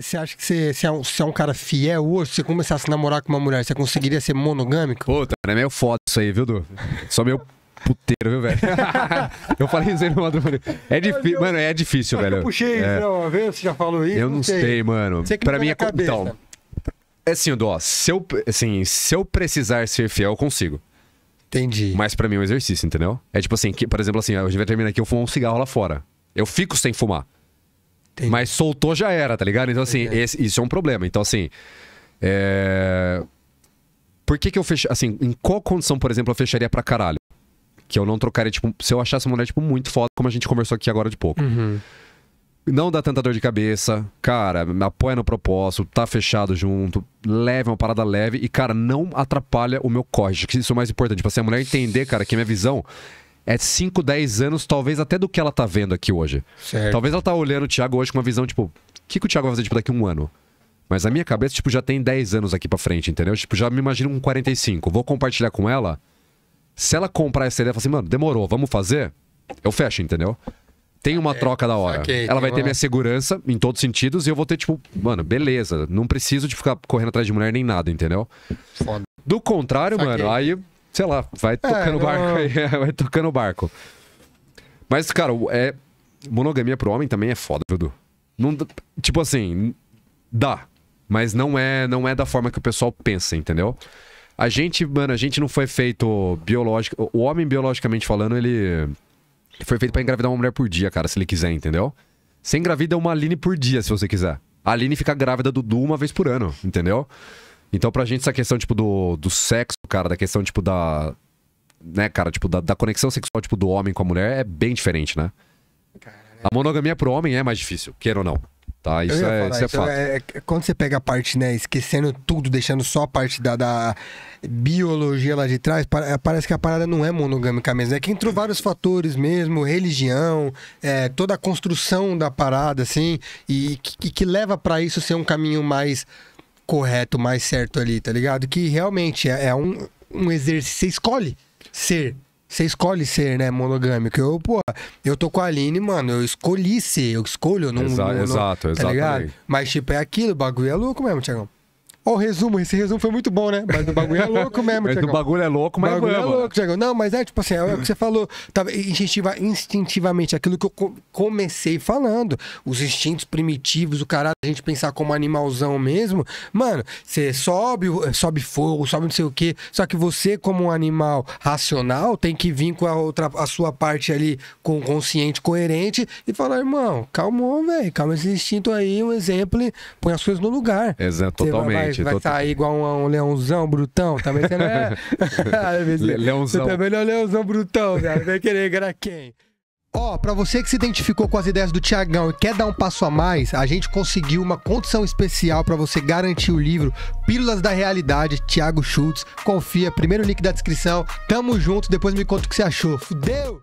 Você acha que você é, um, é um cara fiel hoje, se você começasse a namorar com uma mulher, você conseguiria ser monogâmico? Puta, é meio foda isso aí, viu, Du? Só meio puteiro, viu, velho? eu falei isso aí no outro É difícil, mano, é difícil, velho. Eu puxei é. uma vez, você já falou isso? Eu não, não sei. sei, mano. Você que pra mim é complicado. Então, é assim, Dó, se eu, assim, se eu precisar ser fiel, eu consigo. Entendi. Mas pra mim é um exercício, entendeu? É tipo assim, que, por exemplo, assim, a gente vai terminar aqui, eu fumo um cigarro lá fora. Eu fico sem fumar. Entendi. Mas soltou já era, tá ligado? Então, assim, esse, isso é um problema. Então, assim. É... Por que, que eu fecho. Assim, em qual condição, por exemplo, eu fecharia pra caralho? Que eu não trocaria, tipo, se eu achasse uma mulher, tipo, muito foda, como a gente conversou aqui agora de pouco. Uhum. Não dá tanta dor de cabeça, cara, apoia no propósito, tá fechado junto, leve, é uma parada leve, e, cara, não atrapalha o meu corre. Isso é o mais importante. Tipo assim, a mulher entender, cara, que a minha visão é 5, 10 anos, talvez até do que ela tá vendo aqui hoje. Certo. Talvez ela tá olhando o Thiago hoje com uma visão, tipo, o que, que o Thiago vai fazer tipo, daqui a um ano? Mas na minha cabeça, tipo, já tem 10 anos aqui pra frente, entendeu? Tipo, já me imagino com 45. Vou compartilhar com ela. Se ela comprar essa ideia e falar assim, mano, demorou, vamos fazer, eu fecho, entendeu? Tem uma é, troca da hora. Saquei, ela vai uma... ter minha segurança em todos os sentidos e eu vou ter, tipo, mano, beleza. Não preciso de ficar correndo atrás de mulher nem nada, entendeu? Foda. Do contrário, saquei. mano, aí sei lá, vai é, tocando o barco aí, é, vai tocando o barco. Mas, cara, é, monogamia pro homem também é foda, Dudu. Não, tipo assim, dá. Mas não é, não é da forma que o pessoal pensa, entendeu? A gente, mano, a gente não foi feito biológico. O homem, biologicamente falando, ele foi feito para engravidar uma mulher por dia, cara, se ele quiser, entendeu? Você engravida uma Aline por dia, se você quiser. A Aline fica grávida do Du uma vez por ano, entendeu? Então, pra gente, essa questão, tipo, do, do sexo, cara, da questão, tipo, da. Né, cara, tipo, da, da conexão sexual, tipo, do homem com a mulher é bem diferente, né? Cara, A monogamia pro homem é mais difícil, queira ou não. Tá, é, isso, é, isso, isso é, é, quando você pega a parte, né, esquecendo tudo, deixando só a parte da, da biologia lá de trás, pa é, parece que a parada não é monogâmica mesmo. É que entrou vários fatores mesmo, religião, é, toda a construção da parada, assim, e que, que leva para isso ser um caminho mais correto, mais certo ali, tá ligado? Que realmente é, é um, um exercício. Você escolhe ser. Você escolhe ser, né, monogâmico. Eu, pô, eu tô com a Aline, mano, eu escolhi ser, eu escolho, eu não. Exa não, exato, tá Ligado? Mas, tipo, é aquilo, o bagulho é louco mesmo, Tiagão. Ó, o resumo, esse resumo foi muito bom, né? Mas o bagulho é louco mesmo, Mas o bagulho é louco, mas o bagulho é louco, Thiagão. Não, mas é tipo assim, é o que você falou. Tava instintiva, instintivamente, aquilo que eu comecei falando. Os instintos primitivos, o caralho, a gente pensar como animalzão mesmo. Mano, você sobe, sobe fogo, sobe não sei o quê. Só que você, como um animal racional, tem que vir com a outra, a sua parte ali, com consciente, coerente, e falar, irmão, calmou, velho, calma esse instinto aí, um exemplo, põe as coisas no lugar. Exato, totalmente. vai vai, sair igual um, um, leãozão brutão. Também você não é. leãozão. Você também não é leãozão brutão, cara. Vai querer ganhar quem? Ó, oh, para você que se identificou com as ideias do Tiagão e quer dar um passo a mais, a gente conseguiu uma condição especial para você garantir o livro Pílulas da Realidade, Tiago Schultz. Confia, primeiro link da descrição. Tamo junto, depois me conta o que você achou. Fudeu!